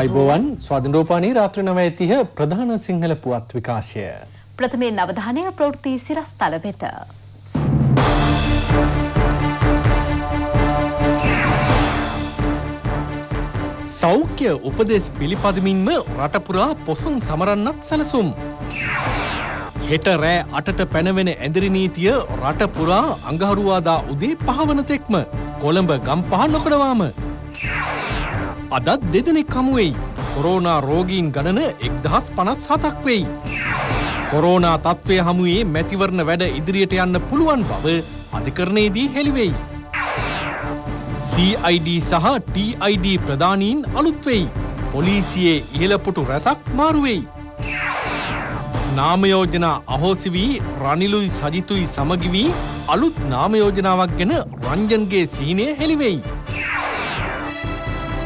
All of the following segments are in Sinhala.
අයිබෝවන් ස්වාධනරෝපානී රාත්‍ර නවඇතිහ ප්‍රධාන සිංහල පුවත් විකාශය. ප්‍රථමයෙන් අවධානය ප්‍රෘති සිරස් තල වෙත. සෞඛ්‍ය උපදෙස් පිළිපදමින්ම රටපුරා පොසුන් සමරන්නත් සැලසුම්. හෙට රෑ අටට පැනවෙන ඇදිරිනීතිය රටපුරා අඟහරුවාදා උදේ පහවන තෙක්ම කොළඹ ගම්පහ නොකඩවාම. අදත් දෙදෙනෙක් හමුවෙයි. කොරෝනා රෝගීන් ගණන එක්දහස් පනස් හතක් වෙයි. කොරෝනා තත්ත්වය හමුවේ මැතිවරණ වැඩ ඉදිරියට යන්න පුළුවන් බව අධිකරණයේදී හෙළිවෙයි. CID සහ TID ප්‍රධානීන් අලුත්වෙයි. පොලිසියේ ඉහලපුටු රැසක් මාරුවෙයි. නාමයෝජනා අහෝසි වී රනිලුයි සජිතුයි සමගිවී අලුත් නාමයෝජනාවක් ගැන රංජන්ගේ සීනය හෙළිවෙයි.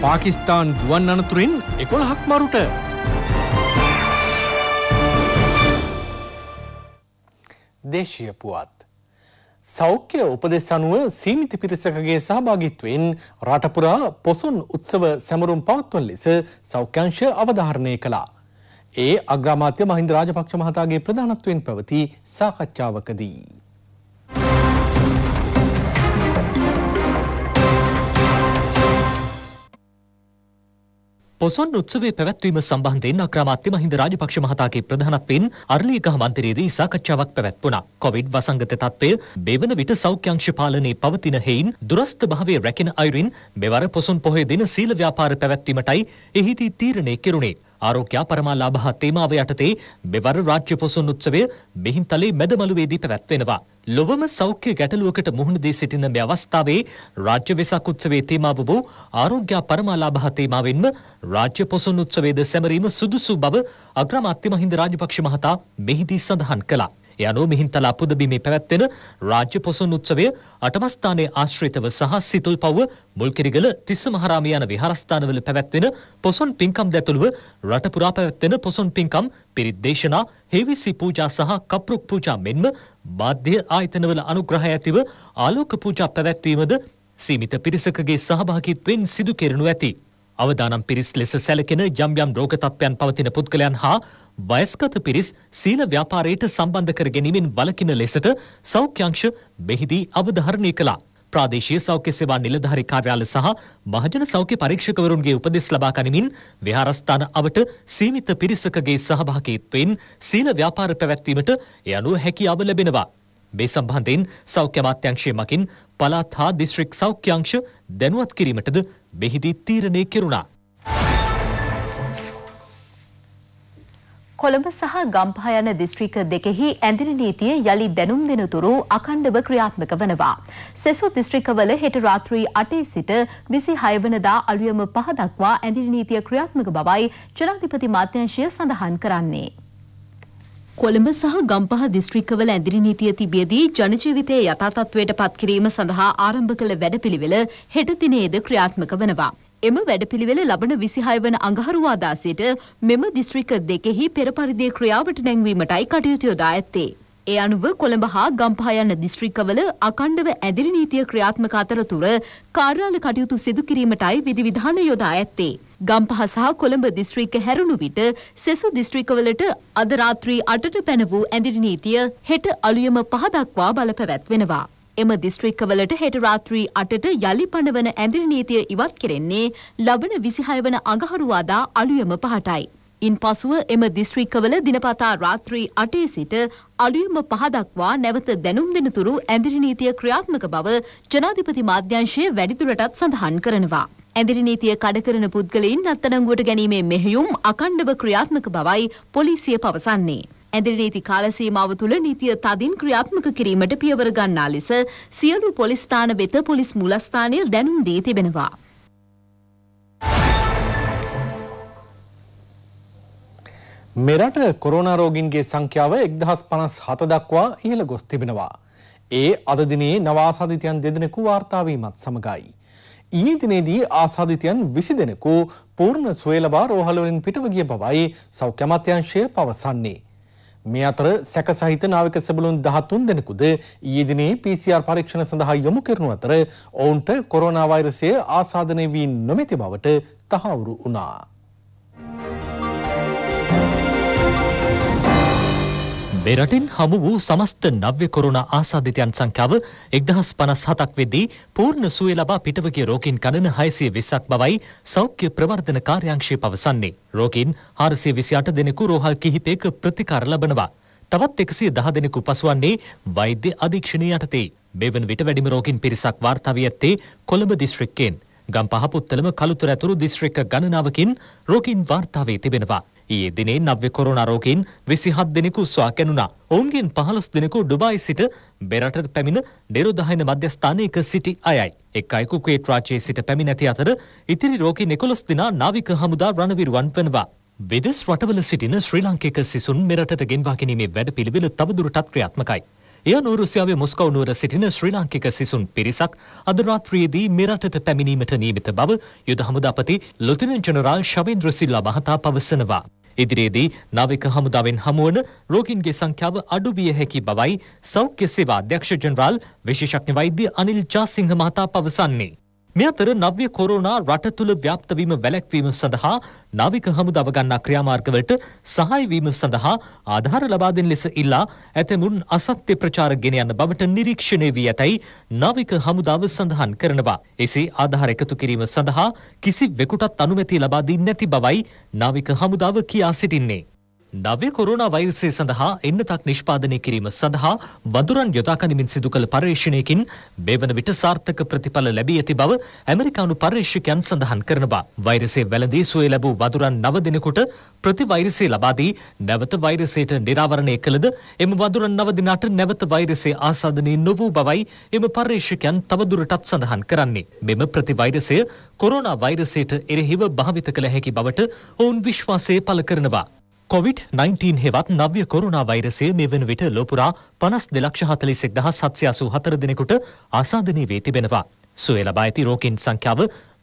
පාකිස්තාන් ගුවන් අනතුරින් එකොළහක් මරුට. දේශය පුවත්. සෞඛ්‍ය උපදෙස් අනුව සීමිති පිරිසකගේ සහභාගිත්වයෙන් රටපුරා පොසොන් උත්සව සැමරුම් පවත්වන ලෙස සෞඛ්‍යංශ අවධාරණය කළා. ඒ අග්‍රාමාත්‍ය මහින්ද රාජපක්ෂ මහතාගේ ප්‍රධානත්වයෙන් පැවති සාකච්ඡාවකදී. පොසොන් උත්සවයේ පැවැත්වීම සම්බන්ධයෙන් අග්‍රාමාත්‍ය මහින්ද රාජපක්ෂ මහතාගේ ප්‍රධානත්වයෙන් අරලියගහ මන්දිරයේදී සාකච්ඡාවක් පැවැත්වුණා. කොවිඩ් වසංගත තත්ත්වය බෙවන විට සෞඛ්‍යංශ පාලනයේ පවතින හේයින් දුරස්ත භාවය රැකෙන අයුරින් මෙවර පොසොන් පොහොය දින සීල ව්‍යාපාර පැවැත්වීමටයි එහිදී තීරණය කෙරුණේ. ආරෝක්‍යා පරමාලාභහ තේමාව යටතේ මෙවර රාජ්‍ය පොසොන් උත්සවය මෙහින්තලේ මැදමළුවේදී පැවැත්වෙනවා. ලොවම සෞඛ්‍ය ගැටලුවකට මුහුණ දී සිටින මේ අවස්ථාවේ රාජ්‍ය වෙසක් උත්සවයේ තේමාව වූ ආරෝග්‍ය පරමාලාභහ තේමාවෙන්ම රාජ්‍ය පොසොන් උත්සවයේද සැමරීම සුදුසු බව අග්‍රාමාත්‍ය මහින්ද රාජපක්ෂ මහතා මෙහිදී සඳහන් කළා. ඒ අනුව මිහින්තල අපුදබිමේ පැවැත්වෙන රාජ්‍ය පොසොන් උත්සවය අටමස්ථානයේ ආශ්‍රිතව සහ සිතුල් පව්ව මුල්කිරිගල තිස්ස මහරාම යන විහාරස්ථානවල පැවැත්වෙන පොසොන් පින්කම් දැතුළුව රට පුරා පැවැත්වෙන පොසොන් පින්කම් පිරිත් දේශනා, හේවිසි පූජා සහ කප්රුක් පූජා මෙන්ම මාධ්‍ය ආයතනවල අනුග්‍රහය ඇතිව ආලෝක පූජා පැවැත්වීමද සීමිත පිරිසකගේ සහභාගීත්වයෙන් සිදු කෙරෙනු ඇති. අවදානම් පිරිස් ලෙස සැලකෙන යම් යම් රෝග තත්ත්වයන් පවතින පුද්ගලයන් හා වයස්ගත පිරිස් සීල ව්‍යාපාරයට සම්බන්ධ කර ගැනීමෙන් වළකින ලෙසට සෞඛ්‍යංශ මෙහිදී අවධාරණය කළා. ප්‍රාදේශීය සෞඛ්‍ය සේවා නිලධාරී කාර්යාල සහ මහජන සෞඛ්‍ය පරීක්ෂකවරුන්ගේ උපදෙස් ලබා ගනිමින් විහාරස්ථාන අවට සීමිත පිරිසකගේ සහභාගීත්වයෙන් සීල ව්‍යාපාර පැවැත්වීමට ඒ අනුව හැකියාව ලැබෙනවා. මේ සම්බන්ධයෙන් සෞඛ්‍ය අමාත්‍යංශයේ මගින් පළාත් හා දිස්ත්‍රික් සෞඛ්‍යංශ දැනුවත් කිරීමටද මෙහිදී තීරණය කෙරුණා. කොළඹ සහ ගම්පහ යන දිස්ත්‍රික දෙකෙහි ඇඳිරි නීතිය යළි දැනුම් දෙන තුරු අඛණ්ඩව ක්‍රියාත්මක වනවා. සෙසු දිස්ත්‍රික්කවල හෙට රාත්‍රී 8 සිට 26 වෙනිදා අලුයම 5 දක්වා ඇඳිරි නීතිය ක්‍රියාත්මක බවයි ජනාධිපති මාත්‍යංශය සඳහන් කරන්නේ. කොළඹ සහ ගම්පහ දිස්ත්‍රික්කවල ඇඳිරි නීතිය තිබියදී ජනජීවිතය යථාතත්වයට පත්කිරීම සඳහා ආරම්භ කළ වැඩපිළිවෙල හෙට දිනේද ක්‍රියාත්මක වනවා. එම වැඩපිළිවෙල ලබන විසිහය වන අඟහරුවාදා සිට මෙම දිස්ත්‍රික දෙකෙහි පෙරපරිදි ක්‍රියාවට නැංවීමටයි කටයුතු යොදා ඇත්තේ. ඒ අනුව කොළඹ හා ගම්පහ යන දිස්ත්‍රික්කවල අකණ්ඩව ඇදිරි නීතිය ක්‍රියාත්මක අතරතුර කාර්යාල කටයුතු සිදු කිරීමටයි විධිවිධාන යොදා ඇත්තේ. ගම්පහ සහ කොළඹ දිස්ත්‍රික්ක හැරුණු විට සෙසු දිස්ත්‍රික්කවලට අද රාත්‍රී 8ට පැන වූ ඇඳිරි නීතිය හෙට අලුයම 5 දක්වා බලපැවැත්වෙනවා. එම දිස්ත්‍රික්කවලට හෙට රාත්‍රී 8ට යලි පනවන ඇඳිරි නීතිය ඉවත් කෙරෙන්නේ ලබන 26 වන අඟහරුවාදා අලුයම 5ටයි. ඉන් පසුව එම දිස්ත්‍රික්කවල දිනපතා රාත්‍රී අටේ සිට අලුයම පහදක්වා නැවත දැනුම් දෙනතුරු ඇඳිරිනීතිය ක්‍රියාත්මක බව ජනාධිපති මාධ්‍යංශය වැඩිදුරටත් සඳහන් කරනවා. ඇදිරි නීතිය කඩකරන පුද්ගලයින් අත්අඩංගුවට ගැනීමේ මෙහෙයුම් අකණ්ඩව ක්‍රියාත්මක බවයි පොලිසිය පවසන්නේ. ඇදිරි නීති කාලසීමාව තුළ නීතිය තදින් ක්‍රියාත්මක කිරීමට පියවර ගන්නා ලෙස සියලු පොලිස් ස්ථාන වෙත පොලිස් මූලස්ථානය දැනුම් දී තිබෙනවා. මෙරට කොරෝනා රෝගීන්ගේ සංඛ්‍යාව 1057 දක්වා ඉහළ ගොස් තිබෙනවා. ඒ අද දිනේ නවාසාධිතයන් දෙදෙනෙකු වාර්තා වීමත් සමගයි. ඊයේ දිනේදී ආසාදිතයන් විසි දෙනෙකු පූර්ණ සුවය ලබා රෝහලවලින් පිටව ගිය බවයි සෞඛ්‍ය අමාත්‍යාංශය පවසන්නේ. මේ අතර සැක සහිත නාවික සැබලුන් 13 දෙනෙකුද ඊයේ දිනේ PCR පරීක්ෂණ සඳහා යොමු කරනු අතර ඔවුන්ට කොරෝනා වෛරසය ආසාදනය වී නොමැති බවට තහවුරු වුණා. මේ රටින් හමු වූ සමස්ත නව්‍ය කොරුණ ආසාධිතයන් සංඛ්‍යාව එක්දහස් පනස් හතක් වෙද්දී පූර්ණ සුවය ලබා පිටවගේ රෝකින් ගණන හයසිය විස්සක් බවයි සෞඛ්‍ය ප්‍රවර්ධන කාර්යංශය පවසන්නේ. රෝකින් හාරසිය විසියාට දෙනෙකු රෝහල් කිහිපයක ප්‍රතිකාර ලබනවා. තවත් එකසිය දහ දෙනෙකු පසුවන්නේ වෛද්‍ය අධීක්ෂණය යටතේ. මෙවන විට වැඩිම රෝකින් පිරිසක් වාර්තා වී ඇත්තේ කොළඹ දිස්ත්‍රික්කයෙන්. ගම්පහ පුත්තලම කළුතර ඇතුළු දිස්ත්‍රික්ක ගණනාවකින් රෝකින් වාර්තාවේ තිබෙනවා. ඊයේ දිනේ නව්‍ය කොරෝනා රෝගීන් 27 දෙනෙකු උස්වාක් ගැනුණා. ඔවුන්ගෙන් 15 දෙනෙකු ඩුබායි සිට බෙරටට පැමිණ නිරෝධායන මධ්‍යස්ථානයක සිටි අයයි. එක් අයෙකු කුවේට් රාජ්‍යයේ සිට පැමිණ ඇති අතර ඉතිරි රෝගීන් 11 දෙනා නාවික හමුදා රණවිරුවන් වෙනවා. විදෙස් රටවල සිටින ශ්‍රී ලාංකික සිසුන් මෙරටට ගෙන්වා ගැනීමේ වැඩපිළිවෙල තවදුරටත් ක්‍රියාත්මකයි. එය නූරුසියාවේ මොස්කව් නුවර සිටින ශ්‍රී ලාංකික සිසුන් පිරිසක් අද රාත්‍රියේදී මෙරටට පැමිණීමට නියමිත බව යුද හමුදාපති ලොතිනන් ජනරාල් ශවේන්ද්‍ර සිල්ලා මහතා පවසනවා. ඉදිරියේදී නාවික හමුදාවෙන් හමුවන රෝගීන්ගේ සංඛ්‍යාව අඩු විය හැකි බවයි සෞඛ්‍ය සේවා අධ්‍යක්ෂ ජනරාල් විශේෂඥ වෛද්‍ය අනිල් ජාසිංහ මහතා පවසන්නේ. මේ අතර නව්‍ය කොරෝනා රට තුළ ව්‍යාප්ත වීම වැළැක්වීම සඳහා නාවික හමුදාව ගන්නා ක්‍රියාමාර්ගවලට සහාය වීම සඳහා ආධාර ලබා දෙන ලෙස ඉල්ලා ඇතමුන් අසත්‍ය ප්‍රචාර ගෙන යන බවට නිරීක්ෂණය වී ඇතැයි නාවික හමුදාව සඳහන් කරනවා. එසේ ආධාර එකතු කිරීම සඳහා කිසිවෙකුටත් අනුමැතිය ලබා දී නැති බවයි නාවික හමුදාව කියා සිටින්නේ. නව්‍ය කොරුණා වෛරසය සඳහා එන්නතක් නිෂ්පාදනය කිරීම සඳහා වඳුරන් යොදාකනිමින් සිදු කළ පර්යේෂණයකින් මේ වන විට සාර්ථක ප්‍රතිඵල ලැබී ඇති බව ඇමරිකානු පර්යේෂකයන් සඳහන් කරනවා. වෛරසය වැළඳී සුවය ලැබූ වඳුරන් නව දිනකට ප්‍රතිවෛරසය ලබා දී නැවත වෛරසයට නිරාවරණය කළද එම වඳුරන් නව දිනකට නැවත වෛරසය ආසාදනය නොවූ බවයි එම පර්යේෂකයන් තවදුරටත් සඳහන් කරන්නේ. මෙම ප්‍රතිවෛරසය කොරෝනා වෛරසයට එරෙහිව භාවිත කළ හැකි බවට ඔවුන් විශ්වාසය පළ කරනවා. කොවිD-19 හෙවත් නව්‍ය කොරුණා වෛරසය මේ වන විට ලොපුරා පනස් දෙලක්ෂ හතලිසෙක් දහ සත්්‍යයාසූ හතර දෙනෙකුට ආසාධනී වී තිබෙනවා. සුවය ලබා ඇති රෝකින් සංඛ්‍යාව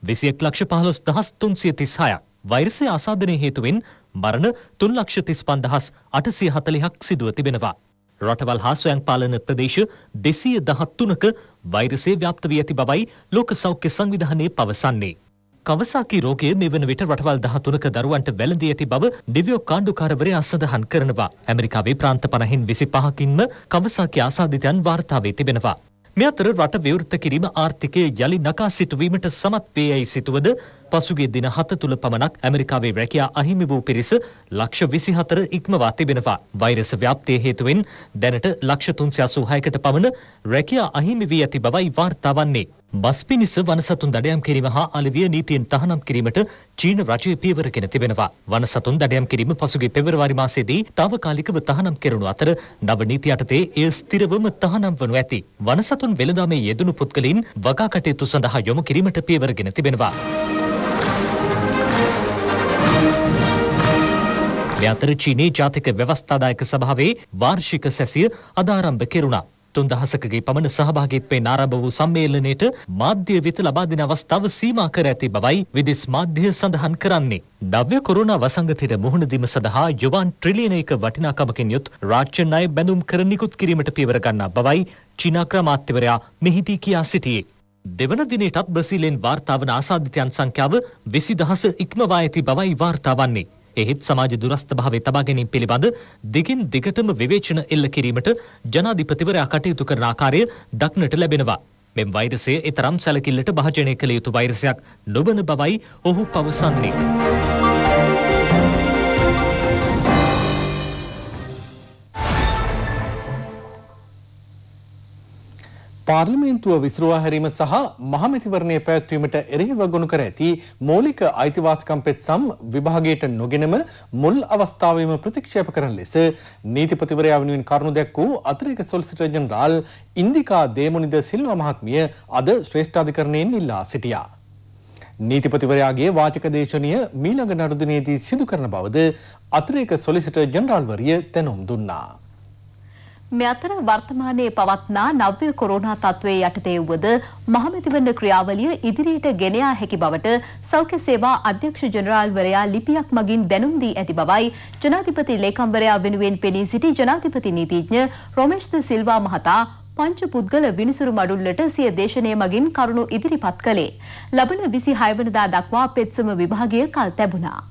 විසියෙක් ලක්ෂ පහලොස් දහස් තුන්සිය තිස්හායක්. වෛරසය ආසාධනය හේතුවෙන් මරණ තුන් ලක්ෂ තිස් පන්දහස් අටසිය හතලිහක් සිදුව තිබෙනවා. රටවල් හා ස්වයං පාලන ප්‍රදේශ දෙසීය දහත්තුනක වෛරසේ ව්‍යාප්ත වී ඇති බවයි ලෝක සෞඛ්‍ය සංවිධානය පවසන්නේ. කවසාකි රෝගය මේ වන විට රටවල් 13ක දරුවන්ට වැළඳී ඇති බව ඩිවියෝ කාණ්ඩුකාරවරයා සඳහන් කරනවා. ඇමරිකාවේ ප්‍රාන්ත 50කින් 25කින්ම කවසාකි ආසාදිතයන් වාර්තා වී තිබෙනවා. මේ අතර රට විවෘත කිරීම ආර්ථිකය යලි නකා සිටුවීමට සමත් වේ යයි සිතුවද පසුගිය දින හත තුළ පමණක් ඇමරිකාවේ රැකියා අහිමි වූ පිරිස ලක්ෂ විසිහතර ඉක්මවා තිබෙනවා. වෛරස ව්‍යාප්තිය හේතුවෙන් දැනට ලක්ෂ තුන්සිය අසූහයකට පමණ රැකියා අහිමි වී ඇති බවයි වාර්තා වන්නේ. බස් පිනිස වනසතුන් දඩයම් කිරීම හා අලවිය නීතියෙන් තහනම් කිරීමට චීන රජය පියවරගෙන තිබෙනවා. වනසතුන් දඩයම් කිරීම පසුගේ පෙබරවාරි මාසයේදී තාවකාලිකව තහනම් කෙරුණු අතර නව නීති යටතේ එය ස්ථිරවම තහනම් වනු ඇති. වනසතුන් වෙළඳාමේ යෙදුණු පුද්ගලයින් වගා කටයුතු සඳහා යොමු කිරීමට පියවරගෙන තිබෙනවා. මේ අතර චීනයේ ජාතික ව්‍යවස්ථාදායක සභාවේ වාර්ෂික සැසිය අද ආරම්භ කෙරුණා. තුන් දහසකගේ පමණ සහභාගීත්වයෙන් ආරම්භ වූ සම්මේලනයේට මාධ්‍ය වෙත ලබා දෙන අවස්ථාව සීමා කර ඇති බවයි විදෙස් මාධ්‍ය සඳහන් කරන්නේ. නව්‍ය කොරෝනා වසංගතයට මුහුණ දීම සඳහා යුවාන් ට්‍රිලියනයක වටිනාකමකින් යුත් රාජ්‍ය ණය බැඳුම් කර නිකුත් කිරීමට පියවර ගන්නා බවයි චීන අග්‍රාමාත්‍යවරයා මෙහිදී කියා සිටියේ. දෙවන දිනයටත් බ්‍රසීලෙන් වාර්තාවන ආසාධිතයන් සංඛ්‍යාව විසි දහස ඉක්මවා ඇති බවයි වාර්තා වන්නේ. එහෙත් සමාජ දුරස්ථ භාවය තබා ගැනීම පිළිබඳ දිගින් දිගටම විවේචන එල්ල කිරීමට ජනාධිපතිවරයා කටයුතු කරන ආකාරය දක්නට ලැබෙනවා. මෙම වෛරසය එතරම් සැලකිල්ලට භාජනය කළ යුතු වෛරසයක් නොබන බවයි ඔහු පවසන්නේ. පාර්ලිමේන්තුව විසුරුවා හැරීම සහ මහමැතිවරණය පැවැත්වීමට එරෙහිව ගොනු කර ඇති මූලික අයිතිවාසිකම් පෙත්සම් විභාගයට නොගෙනම මුල් අවස්ථාවේම ප්‍රතික්ෂේප කරන ලෙස නීතිපතිවරයා වෙනුවෙන් කරුණු දැක් වූ අතිරේක සොලිසිටර් ජෙනරාල් ඉන්දිකා දේමුනිද සිල්වා මහත්මිය අද ශ්‍රේෂ්ඨාධිකරණයෙන් ඉල්ලා සිටියා. නීතිපතිවරයාගේ වාචක දේශනය මීළඟ නඩු දිනේදී සිදු කරන බවද අතිරේක සොලිසිටර් ජෙනරාල්වරිය තැනුම් දුන්නා. මේ අතර වර්තමානයේ පවත්නා නව්‍ය කොරෝනා තත්ත්වයේ යටතේ වුවද මහමැතිවරණ ක්‍රියාවලිය ඉදිරියට ගෙන යා හැකි බවට සෞඛ්‍ය සේවා අධ්‍යක්ෂ ජෙනරාල්වරයා ලිපියක් මගින් දැනුම් දී ඇති බවයි ජනාධිපති ලේකම්වරයා වෙනුවෙන් පෙනී සිටි ජනාධිපති නීතිඥ රොමේෂ් ද සිල්වා මහතා පංච පුද්ගල විනිසුරු මඩුල්ලට සිය දේශනය මගින් කරුණු ඉදිරිපත් කළේ. ලබන විසි හයවනදා දක්වා පෙත්සම විභාගය කල් තැබුණා.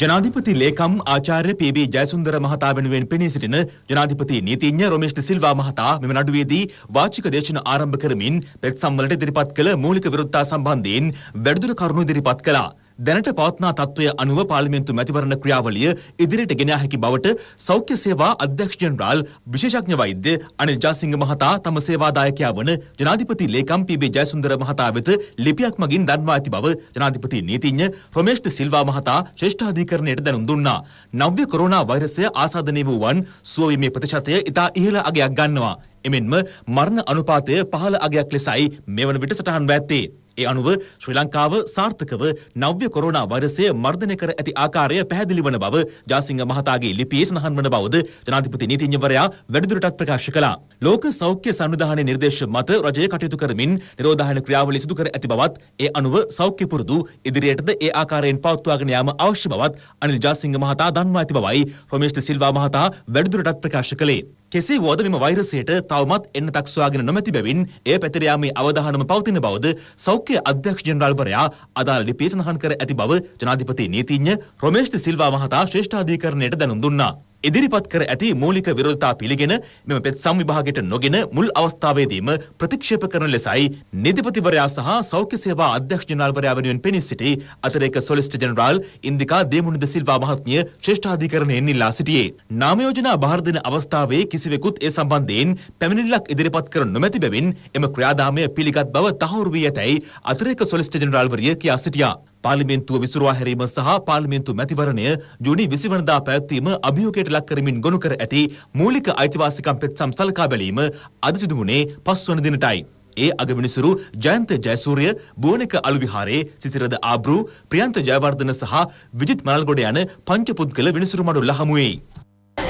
ජනාධිපති ලේකම් ආචාර්ය පී.බී. ජයසුන්දර මහතා වෙනුවෙන් පෙනී සිටින ජනාධිපති නීතිඥ රොමේෂ් සිල්වා මහතා මෙම නඩුවේදී වාචික දේශන ආරම්භ කරමින් පෙත් සම්මලට ඉදිරිපත් කළ මූලික විරුද්ධතා සම්බන්ධයෙන් වැඩිදුර කරුණු ඉදිරිපත් කළා. දැනට පවත්නා තත්ත්වය අනුව පාර්ලිමේන්තු මැතිවරණ ක්‍රියාවලිය ඉදිරියට ගෙන හැකි බවට සෞඛ්‍ය සේවා අධ්‍යක්ෂ ජෙනරාල් විශේෂඥ වෛද්‍ය අනිල් ජාසිංහ මහතා තම සේවාදායකයා වන ජනාධිපති ලේකම් පී.බී. ජයසුන්දර මහතා වෙත ලිපියක් මගින් දන්වා ඇති බව ජනාධිපති නීතිඥ ප්‍රමේෂ් සිල්වා මහතා ශ්‍රේෂ්ඨාධිකරණයට දැනුම් දුන්නා. නව්‍ය කොරෝනා වෛරසය ආසාදනය වූවන් සුවවීමේ ප්‍රතිශතය ඉතා ඉහළ අගයක් ගන්නවා. එමෙන්ම මරණ අනුපාතය පහළ අගයක් ලෙසයි මෙවන විට සටහන්ව ඇත්තේ. ඒ අනුව ශ්‍රී ලංකාව සාර්ථකව නව්‍ය කොරෝනා වෛරසය මර්ධනය කර ඇති ආකාරය පැහැදිලි වන බව ජාසිංහ මහතාගේ ලිපියේ සඳහන් වන බවද ජනාධිපති නීතිඥවරයා වැඩිදුරටත් ප්‍රකාශ කළා. ලෝක සෞඛ්‍ය සංවිධානයේ නිර්දේශ මත රජය කටයුතු කරමින් නිරෝධායන ක්‍රියාවලි සිදු කර ඇති බවත් ඒ අනුව සෞඛ්‍ය පුරුදු ඉදිරියටද ඒ ආකාරයෙන් පවත්වාගෙන යාම අවශ්‍ය බවත් අනිල් ජාසිංහ මහතා දන්වා ඇති බවයි රොමේෂ් සිල්වා මහතා වැඩිදුරටත් ප්‍රකාශ කළේ. කෙසේ වුවද මෙම වෛරසයට තවමත් එන්නතක් සොයාගෙන නොමැති බැවින් එය පැතිර යාමේ අවධානම පවතින බවද සෞඛ්‍ය අධ්‍යක්ෂ ජෙනරාල්වරයා අදාළ ලිපියේ සඳහන් කර ඇති බව ජනාධිපති නීතිඥ රොමේෂ් සිල්වා මහතා ශ්‍රේෂ්ඨාධිකරණයට දැනුම් දුන්නා. ඉදිරිපත් කර ඇති මූලික විරෝධතා පිළිගෙන මෙම පෙත් සංවිභාගයට නොගෙන මුල් අවස්ථාවේදීම ප්‍රතික්ෂේප කරන ලෙසයි නීතිපතිවරයා සහ සෞඛ්‍ය සේවා අධ්‍යක්ෂ ජනරාල්වරයා වෙනුවෙන් පෙනී සිටි අතරේක සොලිසිටර් ජෙනරාල් ඉන්දිකා දේමුණුද සිල්වා මහත්මිය ශ්‍රේෂ්ඨාධිකරණයෙන් ඉල්ලා සිටියේ. නාම යෝජනා බහර දෙන අවස්ථාවේ කිසිවෙකුත් ඒ සම්බන්ධයෙන් පැමිණිල්ලක් ඉදිරිපත් කර නොමැති බැවින් එම ක්‍රියාදාමය පිළිගත් බව තහවුරු වී ඇතැයි අතරේක සොලිසිටර් ජෙනරාල්වරිය කියා සිටියා. පාර්ලිමේන්තුව විසුරුවා හැරීම සහ පාර්ලිමේන්තු මැතිවරණය ජුනි 20 වනදා පැවැත්වීම අභියෝගයට ලක් කරමින් ගොනු කර ඇති මූලික අයිතිවාසිකම් පෙත්සම් සලකා බැලීම අද සිදු වුණේ පස්වන දිනටයි. ඒ අගමිනිසුරු ජයන්ත ජයසූරිය බුවනක අලුවිහාරයේ සිසිරද ආබ්‍රු ප්‍රියන්ත ජයවර්ධන සහ විජිත් මනල්ගොඩ යන පංච පුද්ගල විනිසුරු මඩුල්ල හමුවේ.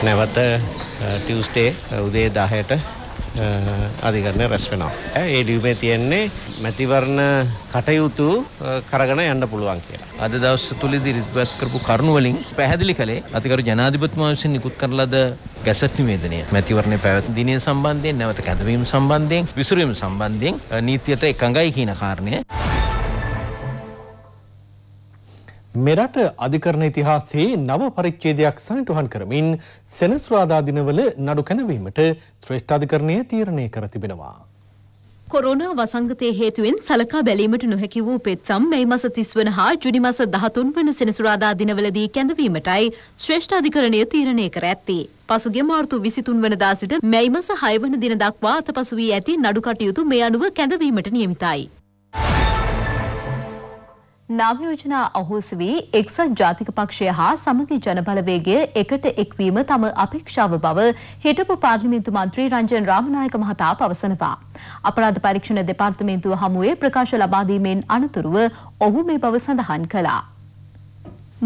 නැවත ටියුස්ඩේ උදේ 10ට අධිකරණය රැස් වෙනවා. ඒ ලියුමේ තියෙන්නේ මැතිවරණ කටයුතු කරගෙන යන්න පුළුවන් කියලා. අද දවස් තුලදී ඉදිරිපත් කරපු කරුණු වලින් පැහැදිලි කළේ අධිකරු ජනාධිපතිතුමා විසින් නිකුත් කරන ලද ගැසට් නිවේදනය මැතිවරණේ පැවැත්ම දිනය සම්බන්ධයෙන් නැවත කැඳවීම සම්බන්ධයෙන් විසුරීම සම්බන්ධයෙන් නීතියට එකඟයි කියන කාරණය මෙරට අධිකරණ ඉතිහාසයේ නව පරිච්ඡේදයක් සනිටුහන් කරමින් සෙනසුරාදා දිනවල නඩු කැඳවීමට ශ්‍රේෂ්ඨ අධිකරණය තීරණය කර තිබෙනවා. කොරෝනා වසංගතය හේතුවෙන් සලකා බැලීමට නොහැකි වූ පෙත්සම් මේ මස 30 වන හා ජුනි මස 13 වන සෙනසුරාදා දිනවලදී කැඳවීමටයි ශ්‍රේෂ්ඨ අධිකරණය තීරණය කර ඇත්තේ. පසුගේ මාර්තු විසිතුන් වනදා සිට මැයි මස හයවන දින දක්වා අතපසු වී ඇති නඩු කටයුතු මේ අනුව කැඳවීමට නියමිතයි. නම් යෝජනා අහෝසි වී එක්සත් ජාතික පක්ෂය හා සමගි ජනබලවේගය එකට එක්වීම තම අපේක්ෂාව බව හිටපු පාර්ලිමේන්තු මන්ත්‍රී රංජන් රාමනායක මහතා පවසනවා. අපරාධ පරීක්ෂණ දෙපාර්තමේන්තුව හමුවේ ප්‍රකාශ ලබා දීමෙන් අනතුරුව ඔහු මේ බව සඳහන් කළා.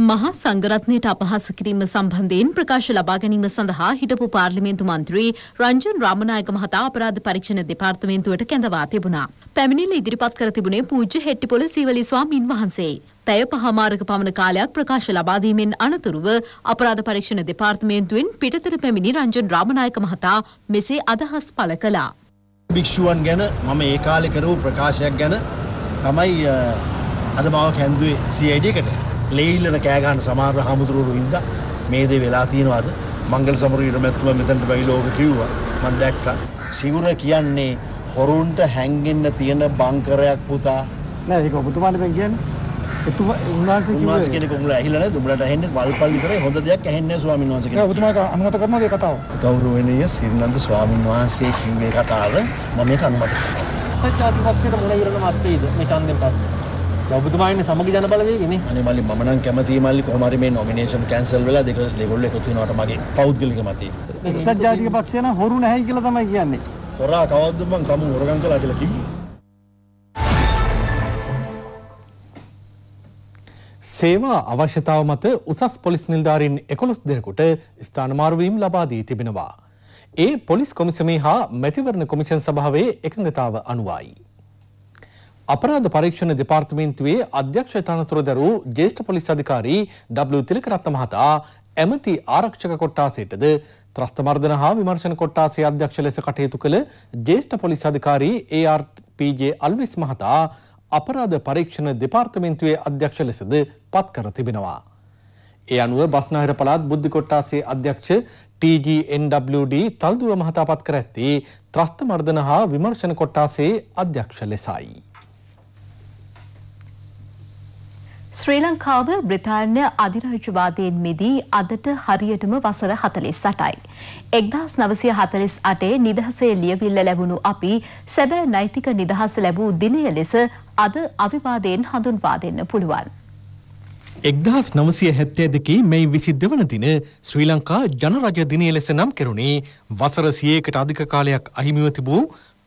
මහා සංගරත්නයට අපහාස කිරීම සම්බන්ධයෙන් ප්‍රකාශ ලබා ගැනීම සඳහා හිටපු පාර්ලිමේන්තු මන්ත්‍රී රංජන් රාමනායක මහතා අපරාධ පරීක්ෂණ දෙපාර්තමේන්තුවට කැඳවා තිබුණා. පැමිණිල්ල ඉදිරිපත් කර තිබුණේ පූජ්‍ය හෙට්ටිපොළ සීවලි ස්වාමින් වහන්සේ. පැය පහමාරක පමණ කාලයක් ප්‍රකාශ ලබා දීමෙන් අනතුරුව අපරාධ පරීක්ෂණ දෙපාර්තමේන්තුවෙන් පිටතට පැමිණි රංජන් රාමනායක මහතා මෙසේ අදහස් පළ කළා. භික්ෂුවන් ගැන මම ඒ කාලේ කරපු ප්‍රකාශයක් ගැන තමයි අද මාව කැඳුවේ CID එකට. ලේල්ලන කෑගහන සමාර හමුදුරුවරු ඉද මේ දේ වෙලා තියෙනවාද මංගල සමරීට මැත්තුව මෙතැන්ට බැවිලෝක කිව්වා මන් දැක්ක සිවුර කියන්නේ හොරුන්ට හැන්ගෙන්න්න තියෙන බංකරයක් පුතා නෑ ඔබතුමාට පැ කියන්න උන්ස කෙනෙ කුල හිල දුරට හෙන්න වල් පල්ලිකර හොඳ දෙයක් හෙන්න ස්වාමන් වන්ස අනුත කරන කතාව ගෞරුවනය සිල්නන්ද ස්වාමීන් වහන්සේ කිව්වේ කතාව මම කනුමත සත්්‍යාතිපත්යට මුණ ඉරන මත්තේද මේ චන්දෙන් පස්සේ ඔබතුමායින සමග ජන බලවේගනේ අනේ මල්ලි මම නම් කැමතියි මල්ලි කොහොම හරි මේ නොමිනේෂන් කැන්සල් වෙලා දෙක දෙගොල්ලෝ එකතු වෙනවට මගේ පෞද්ගලික මතය එක්සත් ජාතික පක්ෂය නම් හොරු නැහැ කියලා තමයි කියන්නේ හොරා කවද්ද මං කමු හොරගම් කළා කියලා කිව්වේ සේවා අවශ්‍යතාව මත උසස් පොලිස් නිලධාරීන් එකොළොස් දෙනෙකුට ස්ථානමාරුවීම් ලබා දී තිබෙනවා ඒ පොලිස් කොමිසමේ හා මැතිවරණ කොමිෂන් සභාවේ එකඟතාව අනුවයි අපරාධ පරීක්ෂණ දෙපාර්තමේන්තුවේ අධ්‍යක්ෂ තනතුර දරූ ජේෂ්ඨ පොලිස් අධිකාරී W තිලකරත්න මහතා ඇමති ආරක්ෂක කොට්ටාසයටද ත්‍රස්ත මර්ධන හා විමර්ශන කොට්ටාසයේ අධ්‍යක්ෂ ලෙස කටයුතු කළ ජේෂ්ඨ පොලිස් අධිකාරී ARPJ අල්විස් මහතා අපරාධ පරීක්ෂණ දෙපාර්තමේන්තුවේ අධ්‍යක්ෂ ලෙසද පත් කර තිබෙනවා. ඒ අනුව බස්නාහිර පළාත් බුද්ධි කොට්ටාසයේ අධ්‍යක්ෂ TGNWD තල්දුව මහතා පත් කර ඇත්තේ ත්‍රස්ත මර්ධන හා විමර්ශන කොට්ටාසයේ අධ්‍යක්ෂ ලෙසයි. ශ්‍රී ලංකාව බ්‍රිතාන්‍ය අධිරාජ්‍යවාදයෙන් මිදී අදට හරියටම වසර 48යි. 1948 නිදහසේ ලියවිල්ල ලැබුණු අපි සැබෑ නෛතික නිදහස ලැබූ දිනය ලෙස අද අවිවාදයෙන් හඳුන්වා දෙන්න පුළුවන්. 1972 මේ 22 වන දින ශ්‍රී ලංකා ජනරජ දිනය ලෙස නම් කෙරුණේ වසර 100කට අධික කාලයක් අහිමිව තිබූ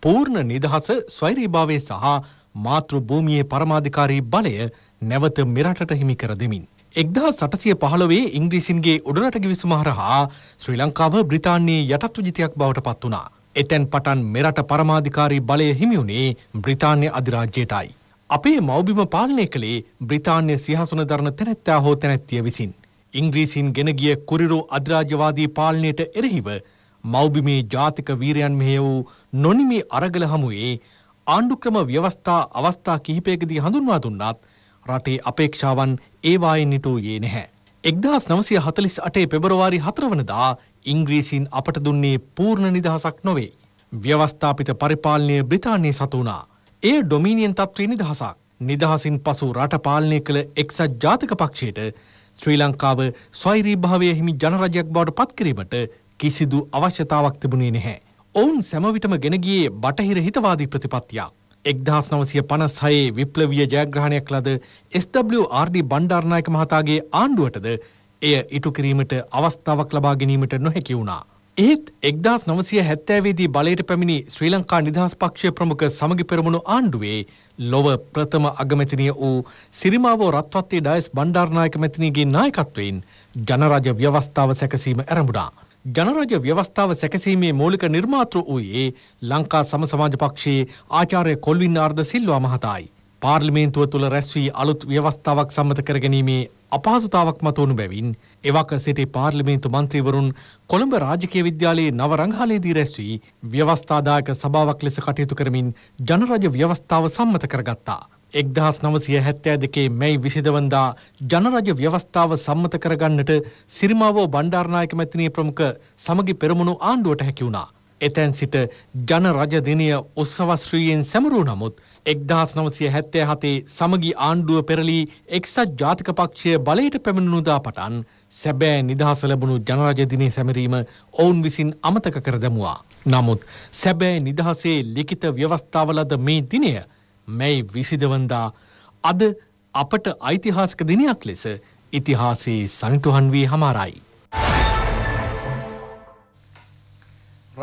පූර්ණ නිදහස ස්වෛරීභාවය සහ මාතෘ භූමියේ පරමාධිකාරී බලය නැවත මෙරටට හිමි කර දෙමින්. එක්දා සටසිය පහළවේ ඉංග්‍රීසින්ගේ උඩරට ගිවිසුමහර හා ශ්‍රී ලංකාව බ්‍රතාන්නේ යටත් විජිතයක් බවට පත් වනා. එතැන් පටන් මෙරට පරමාධිකාරී බලය හිමිවුණේ බ්‍රතාන්‍ය අධිරාජ්‍යයටයි. අපේ මෞබිම පාලනය කළේ බ්‍රතාන්‍ය සිහසුන දරන තැනැත්තෑ හෝ තැනැත්තිය විසින්. ඉංග්‍රීසින් ගෙන ගිය කුරිරු අධරාජ්‍යවාදී පාලනයට එරෙහිව මෞබිමේ ජාතික වීරයන් මෙහෙ වූ නොනිමේ අරගල හමුවේ ආණ්ඩුක්‍රම ව්‍යවස්ථා අවස්ථා කිහිපයකදී හඳුන්වා දුන්නත් රටේ අපේක්ෂාවන් ඒවායෙන් නිටූයේ නැහැ. එක්දහස් නවසය හතලිස් අටේ පෙබරවාරි හතරවනදා ඉංග්‍රීසින් අපට දුන්නේ පූර්ණ නිදහසක් නොවේ. ව්‍යවස්ථාපිත පරිපාලනය බ්‍රතාන්නේ සතුනා. ඒ ඩොමිනියන් තත්වය නිදහසක්. නිදහසින් පසු රට පාලනය කළ එක්සත් ජාතික පක්ෂයට ශ්‍රී ලංකාව ස්වෛරී භාවය හිමි ජනරජයක් බවට පත්කිරීමට කිසිදු අවශ්‍යතාවක් තිබුණේ නැහැ. ඔවුන් සැමවිටම ගෙනගියේ බටහිර හිතවාදී ප්‍රතිපත්තියක්. එක්දහස් නවසිය පනස් හයේ විප්ලවිය ජයග්‍රහණයක් ලද SWRD බණ්ඩාරනායක මහතාගේ ආණ්ඩුවටද එය ඉටු කිරීමට අවස්ථාවක් ලබා ගැනීමට නොහැකි වුණා. එහෙත් එක්දහස් නවසිය හැත්තෑවේදී බලයට පැමිණි ශ්‍රී ලංකා නිදහස් පක්ෂය ප්‍රමුඛ සමගි පෙරමුණු ආණ්ඩුවේ ලොව ප්‍රථම අගමැතිනිය වූ සිරිමාවෝ රත්වත්තේ ඩයස් බණ්ඩාරනායක මැතිනීගේ නායකත්වයෙන් ජනරජ ව්‍යවස්ථාව සැකසීම ඇරඹුණා. ජනරජ ව්‍යවස්ථාව සැකසීමේ මූලික නිර්මාතෘ වූයේ ලංකා සම සමාජ පක්ෂයේ ආචාර්ය කොල්වින් ආර්ද සිල්වා මහතායි. පාර්ලිමේන්තුව තුළ රැස්වී අලුත් ව්‍යවස්ථාවක් සම්මත කරගැනීමේ අපහසුතාවක් මතුවුණු බැවින් එවක සිටි පාර්ලිමේන්තු මන්ත්‍රීවරුන් කොළඹ රාජකීය විද්‍යාලයේ නව රංගහලයේදී රැස්වී ව්‍යවස්ථාදායක සභාවක් ලෙස කටයුතු කරමින් ජනරජ ව්‍යවස්ථාව සම්මත කරගත්තා. එක්දහස් නවසිය හැත්තෑ දෙකේ මැයි විසිදවන්දා ජනරජ ව්‍යවස්ථාව සම්මත කරගන්නට සිරිමාවෝ බණ්ඩාරනායක මැතිනය ප්‍රමුඛ සමගි පෙරමුණු ආණ්ඩුවට හැකිවුණා. එතැන් සිට ජනරජ දිනය උත්සවශ්‍රීයෙන් සැමරූ නමුත් එක්දහස් නවසය හැත්තෑ හතේ සමගි ආණ්ඩුව පෙරලී එක්සත් ජාතික පක්ෂය බලයට පැමිණුණුදා පටන් සැබෑ නිදහස ලැබුණු ජනරජදිනය සැමරීම ඔවුන් විසින් අමතක කර දැමුවා. නමුත් සැබෑ නිදහසේ ලිකිත ව්‍යවස්ථාවලද මේ දිනය මැයි විසිදවන්දා අද අපට ඓතිහාසික දිනයක් ලෙස ඉතිහාසයේ සනිටුහන් වී හමාරයි.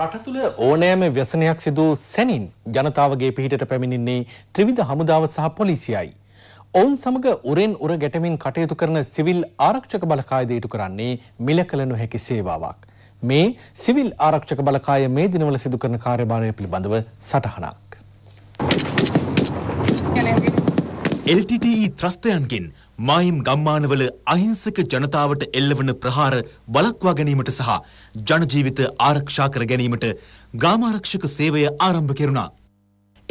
රට තුළ ඕනෑම ව්‍යසනයක් සිදූ සැනින් ජනතාවගේ පිහිටට පැමිණින්නේ ත්‍රිවිධ හමුදාව සහ පොලිසියයි. ඔවුන් සමඟ උරෙන් උර ගැටමින් කටයුතු කරන සිවිල් ආරක්ෂක බලකායදේටු කරන්නේ මිල කළ නොහැකි සේවාවක්. මේ සිවිල් ආරක්ෂක බලකාය මේ දිනවල සිදු කරන කාර්යභාරය පිළිබඳව සටහනක්. LTTE ත්‍රස්තයන්ගෙන් මායිම් ගම්මානවල අහිංසක ජනතාවට එල්ලවන ප්‍රහාර වළක්වා ගැනීමට සහ ජනජීවිත ආරක්ෂා කර ගැනීමට ග්‍රාමාරක්ෂක සේවය ආරම්භ කෙරුණා.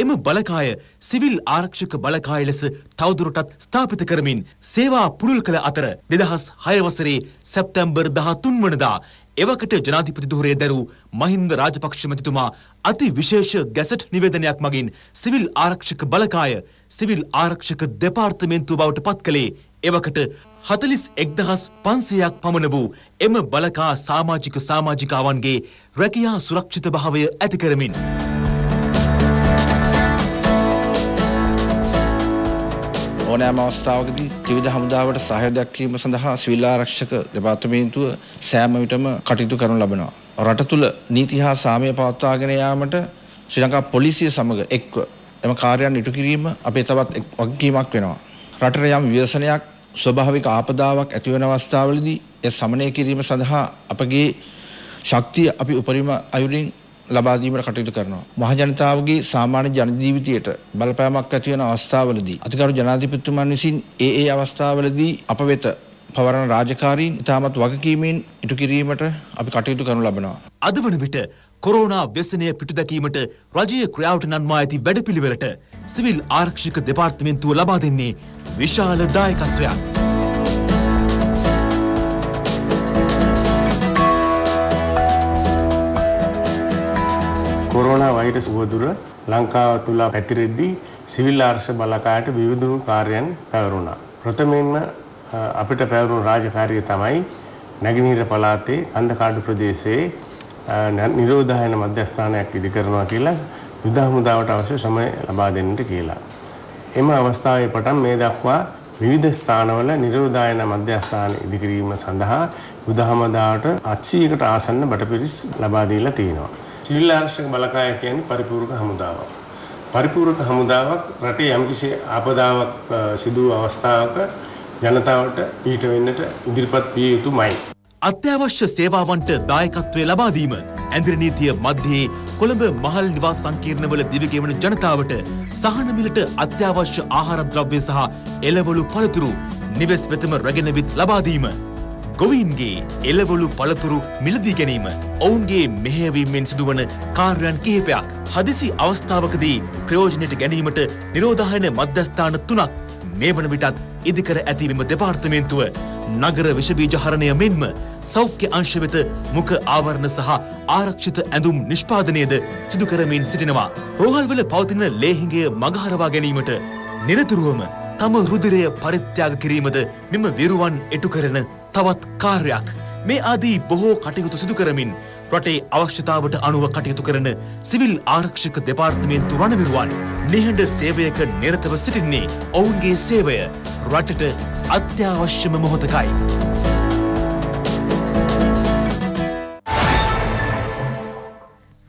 එම බලකාය සිවිල් ආරක්ෂක බලකාය ලෙස තවදුරටත් ස්ථාපිත කරමින් සේවා පුළුල් කළ අතර 2006 වසරේ සැප්තැම්බර් 13 වනදා එවකට ජනාධිපති ධුරය දැරූ මහින්ද රාජපක්ෂ මැතිතුමා අති විශේෂ ගැසට් නිවේදනයක් මගින් සිවිල් ආරක්ෂක බලකාය සිවිල් ආරක්ෂක දෙපාර්තමේන්තුව බවට පත් කළේ එවකට හතලිස් එක්දහස් පන්සයක් පමණ වූ එම බලකා සාමාජික සාමාජිකාවන්ගේ රැකියා සුරක්ෂිත භාවය ඇති කරමින්. ඕනෑම අවස්ථාවකදී ත්‍රිවිධ හමුදාවට සහය දැක්වීම සඳහා සිවිල් ආරක්ෂක දෙපාර්තමේන්තුව සෑම විටම කටයුතු කරනු ලබනවා. රට තුල නීති හා සාමය පවත්වාගෙන යාමට ශ්‍රී ලංකා පොලිසිය සමග එක්ව එම කාර්යයන් ඉටු කිරීම අපේ තවත් වගකීමක් වෙනවා. රටට යම් ව්‍යසනයක් ස්වභාවික ආපදාවක් ඇති වෙන අවස්ථාවලදී එය සමනය කිරීම සඳහා අපගේ ශක්තිය අපි උපරිම අයුරින් ලබා දීමට කටයුතු කරනවා. මහජනතාවගේ සාමාන්‍ය ජන ජීවිතයට බලපෑමක් ඇති වෙන අවස්ථාවලදී අධිකරු ජනාධිපතිතුමන් විසින් ඒ ඒ අවස්ථාවලදී අප වෙත පවරන රාජකාරීන් ඉතාමත් වගකීමෙන් ඉටු කිරීමට අපි කටයුතු කරනු ලබනවා. අද වන විට කොරෝනා ව්‍යසනය පිටුදැකීමට රජය ක්‍රියාවට නන්වා ඇති වැඩපිළිවෙලට සිවිල් ආරක්ෂික දෙපාර්තමෙන්තුව ලබා දෙන්නේ විශාල දායකත්වයක්. කොරෝනා වෛරස් උවදුර ලංකාව තුල පැතිරෙද්දී සිවිල් ආරක්ෂක බලකායට විවිධ කාර්යයන් පැවරුණා. ප්‍රථමයෙන්ම අපිට පැවරුණු රාජකාරිය තමයි නැගෙනහිර පළාතේ කන්දකාඩු ප්‍රදේශයේ නිරෝධායන මධ්‍යස්ථානයක් ඉදි කරනවා කියලා යුද හමුදාවට අවශ්‍ය සමය ලබා දෙන්නට කියලා. එම අවස්ථාවේ පටන් මේ දක්වා විවිධ ස්ථානවල නිරෝධායන මධ්‍යස්ථාන ඉදිකිරීම සඳහා යුද හමුදාවට 800කට ආසන්න බටපිරිස් ලබා දීලා තියෙනවා. ශ්‍රීලාංශික බලකාය කියන්නේ පරිපූර්ණක හමුදාවක්. පරිපූර්ණක හමුදාවක් රටේ යම්කිසි ආපදාවක් සිදු වූ අවස්ථාවක ජනතාවට පීඨ වෙන්නට ඉදිරිපත් විය යුතුමයි. අත්‍යවශ්‍ය සේවාවන්ට දායකත්වය ලබා දීම ඇඳිර නීතිය මැදේ කොළඹ මහල් නිවාස සංකීර්ණවල දිවිගෙවන ජනතාවට සහන මිලට අත්‍යවශ්‍ය ආහාර ද්‍රව්‍ය සහ එළවලු පළතුරු නිවෙස් වෙතම රැගෙන විත් ලබා දීම ගොවීන්ගේ එළවලු පළතුරු මිලදී ගැනීම ඔවුන්ගේ මෙහෙයවීමෙන් සිදුවන කාර්යයන් කිහිපයක් හදිසි අවස්ථාවකදී ප්‍රයෝජනයට ගැනීමට නිරෝධායන මධ්‍යස්ථාන තුනක් මේ වන විටත් ඉදිකර ඇතිවීම දෙපාර්තමේන්තුව නගර විෂබීජ හරණය මෙන්ම සෞඛ්‍ය අංශ වෙත මුඛ ආවරණ සහ ආරක්ෂිත ඇඳුම් නිෂ්පාදනයද සිදු කරමින් සිටිනවා. රෝහල්වල පවතින ලේහිඟය මගහරවා ගැනීමට නිරතුරුවම තම රුධිරය පරිත්‍යාග කිරීමද මෙම විරුවන් එටු කරන තවත් කාර්යයක් මේ ආදී බොහෝ කටයුතු සිදු කරමින් රටේ අවශ්‍යතාවට අනුව කටයුතු කරන සිවිල් ආරක්ෂක දෙපාර්තමේන්තු රණවිරුවන් නිහඬ සේවයක නිරතව සිටින්නේ ඔවුන්ගේ සේවය රටට අත්‍යවශ්‍යම මොහොතකයි.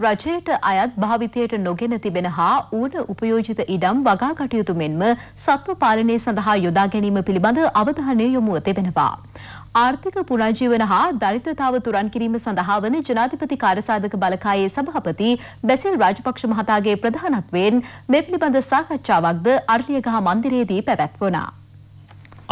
රජයට අයත් භාවිතයට නොගෙන තිබෙන හා ඌන උපයෝජිත ඉඩම් වගා කටයුතු මෙන්ම සත්ව පාලනය සඳහා යොදා ගැනීම පිළිබඳ අවධානය යොමුව තිබෙනවා. ආර්ථික පුනර්ජීවන හා දරිද්‍රතාව තුරන් කිරීම සඳහා වන ජනාධිපති කාර්යසාධක බලකායේ සභාපති බැසිල් රාජපක්ෂ මහතාගේ ප්‍රධානත්වයෙන් මේ පිළිබඳ සාකච්ඡාවක්ද අර්ලියගහ මන්දිරයේදී පැවැත්වුණා.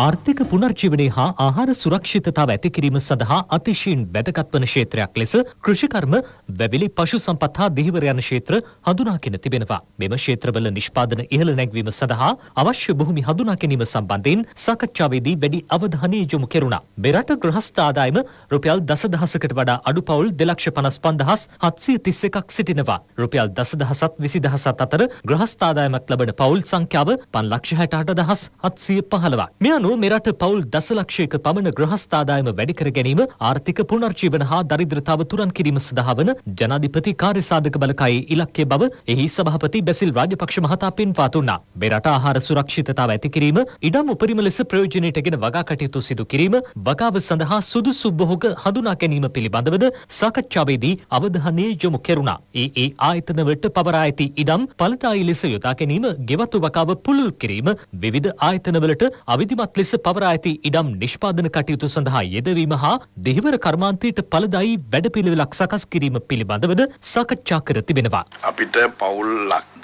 ආර්ථික පුනර්ජීවනය හා ආහාර සුරක්ෂිතතාව ඇති කිරීම සඳහා අතිශයින් වැදගත් වන ක්ෂේත්‍රයක් ලෙස කෘෂිකර්ම වැවිලි පශු සම්පත් හා දිහිවර යන ක්ෂේත්‍ර හඳුනාගෙන තිබෙනවා. මෙම ක්ෂේත්‍රවල නිෂ්පාදන ඉහළ නැගවීම සඳහා අවශ්‍ය භූමි හඳුනා ගැනීම සම්බන්ධයෙන් සාකච්ඡාවේදී වැඩි අවධානය යොමු කෙරුණා. මෙරට ගෘහස්ථ ආදායම රුපියල් දසදහසකට වඩා අඩු පවුල් දෙලක්ෂ පනස් පන්දහස් හත්සිය තිස් එකක් සිටිනවා. රුපියල් දසදහසත් විසිදහසත් අතර ගෘහස්ථ ආදායමක් ලබන පවුල් සංඛ්‍යාව පන්ලක්ෂ හැට අට දහස් හත්සිය පහළවා. මෙය අනුව මෙරට පවුල් දසලක්ෂයක පමණ ග්‍රහස්ථාදායම වැඩිකර ගැනීම ආර්ථික පුනර්ජීවන හා දරිද්‍රතාව තුරන් කිරීම සඳහා වන ජනාධිපති කාර්යසාධක බලකායේ ඉලක්කය බව එහි සභාපති බැසිල් රාජපක්ෂ මහතා පෙන්වා දුන්නා. මෙරට ආහාර සුරක්ෂිතතාව ඇති කිරීම, ඉඩම් උපරිම ලෙස ප්‍රයෝජනයට ගෙන වගා කටයුතු සිදු කිරීම, වගාව සඳහා සුදුසු බොහෝක හඳුනා ගැනීම පිළිබඳවද සාකච්ඡාවේදී අවධානය යොමු කෙරුණා. ඒ ඒ ආයතනවලට පවරා ඇති ඉඩම් ඵලදායී ලෙස යොදා ගැනීම, ගෙවතු වගාව පුළුල් කිරීම, විවිධ ආයතනවලට අවිධිමත් වැදගත් ලෙස පවරා ඇති ඉඩම් නිෂ්පාදන කටයුතු සඳහා යෙදවීම හා දෙහිවර කර්මාන්තයට පළදායි වැඩපිළිවෙලක් සකස් කිරීම පිළිබඳවද සාකච්ඡා කර තිබෙනවා. අපිට පවුල්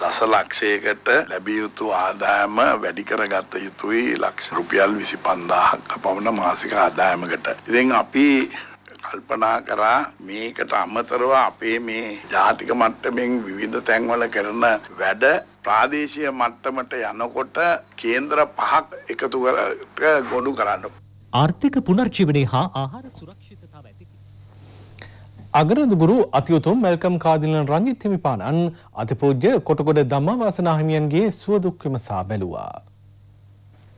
දස ලක්ෂයකට ලැබිය යුතු ආදායම වැඩි කරගත යුතුයි ලක්ෂ රුපියල් 25000ක් පමණ මාසික ආදායමකට. ඉතින් අපි කල්පනා කරා මේකට අමතරව අපේ මේ ජාතික මට්ටමින් විවිධ තැන්වල කරන වැඩ ප්‍රාදේශීය මට්ටමට යනකොට කේන්ද්‍ර පහක් එකතු කර ගොඩු කරන්න. ආර්ථික පුනර්ජීවනයේ හා ආහාර සුරක්ෂිතතාව ඇති අගරදුගුරු අතියුතුම් මැල්කම් කාදිලන් රංගිත් හිමිපාණන් අතිපූජ්‍ය කොටකොඩ ධම්මාවාසනා හිමියන්ගේ සුවදුක් විමසා බැලුවා.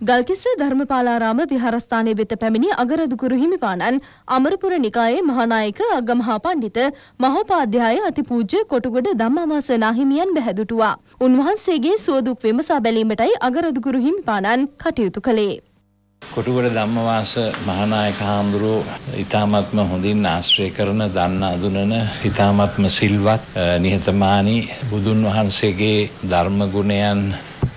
ගල්කිස්ස ධර්මපාලාරාම විහාරස්ථානය වෙත පැමිණි අගරදුකුරු හිමිපාණන් අමරපුර නිකායේ මහානායක අගමහා පණ්ඩිත මහෝපාධ්‍යාය අතිපූජ්‍ය කොටුගොඩ ධම්මාවාසනා හිමියන් බැහැදුටුවා. උන්වහන්සේගේ සුවදුක් විමසා බැලීමටයි අගරදුකුරු හිමිපාණන් කටයුතු කළේ. කොටුගොඩ ධම්මවාස මහානායක හාමුදුරුව ඉතාමත්ම හොඳින් ආශ්‍රය කරන දන්න අඳුනන ඉතාමත්ම සිල්වත් නිහතමානී බුදුන් වහන්සේගේ ධර්ම ගුණයන්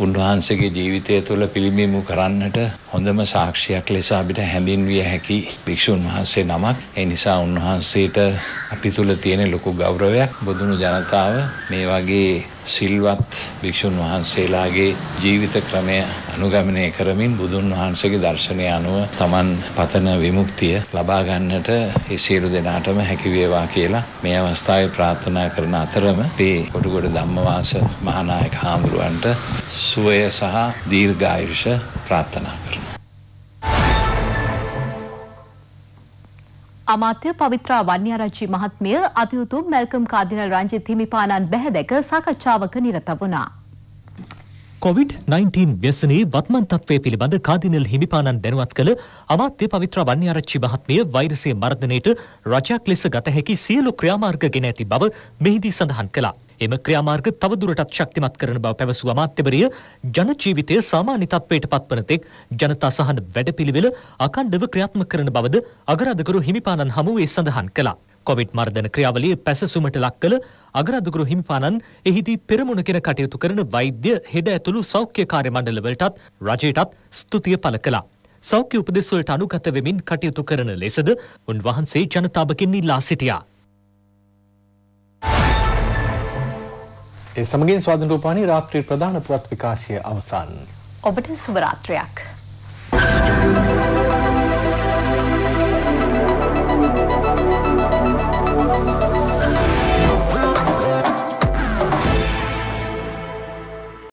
උන්වහන්සේගේ ජීවිතය තුළ පිළිබිඹු කරන්නට හොඳම සාක්ෂියක් ලෙස අපිට හැඳින්විය හැකි භික්ෂූන් වහන්සේ නමක්. ඒ නිසා උන්වහන්සේට අපි තුල තියෙන ලොකු ගෞරවයක් බුදුණු ජනතාව මේ වගේ සිල්වත් භික්ෂුන් වහන්සේලාගේ ජීවිත ක්‍රමය අනුගමනය කරමින් බුදුන් වහන්සේගේ දර්ශනය අනුව තමන් පතන විමුක්තිය ලබා ගන්නට ඒ සියලු දෙනාටම හැකි වේවා කියලා මේ අවස්ථාවේ ප්‍රාර්ථනා කරන අතරම මේ කොටුගොඩ ධම්මවාස මහානායක හාමුදුරන්ට සුවය සහ දීර්ඝායුෂ ප්‍රාර්ථනා කරනවා අමාත්‍ය පවිත්‍රා වන්‍යාරච්චි මහත්මිය අතියුතුම් මැල්කම් කාදිනල් රංජිත් හිමිපාණන් බැහැදැක සාකච්ඡාවක නිරත වුණා. COVID-19 ව්‍යසනයේ වත්මන් තත්ත්වය පිළිබඳ කාදිනල් හිමිපාණන් දැනුවත් කළ අමාත්‍ය පවිත්‍රා වන්‍යාරච්චි මහත්මිය වෛරසයේ මර්ධනයට රජයක් ලෙස ගත හැකි සියලු ක්‍රියාමාර්ග ගෙන ඇති බව මෙහිදී සඳහන් කළා. එම ක්‍රියාමාර්ග තවදුරටත් ශක්තිමත් කරන බව පැවසූ අමාත්‍යවරිය ජනජීවිතය සාමාන්‍ය තත්ත්වයට පත්වන තෙක් ජනතා සහන වැඩපිළිවෙල අකණ්ඩව ක්‍රියාත්මක කරන බවද අගරාධකරු හිමිපාණන් හමුවේ සඳහන් කළා. කොවිඩ් මර්ධන ක්‍රියාවලිය පැසසුමට ලක් කළ අගරාධකරු හිමිපාණන් එහිදී පෙරමුණගෙන කටයුතු කරන වෛද්‍ය හෙද ඇතුළු සෞඛ්‍ය කාර්ය මණ්ඩලවලටත් රජයටත් ස්තුතිය පළ කළා. සෞඛ්‍ය උපදෙස්වලට අනුගත වෙමින් කටයුතු කරන ලෙසද උන්වහන්සේ ජනතාවකින් ඉල්ලා සිටියා. ඒ සමගින් ස්වාධීන රූපවාහිනී රාත්‍රී ප්‍රධාන පුවත් විකාශය අවසන්. ඔබට සුබ රාත්‍රියක්.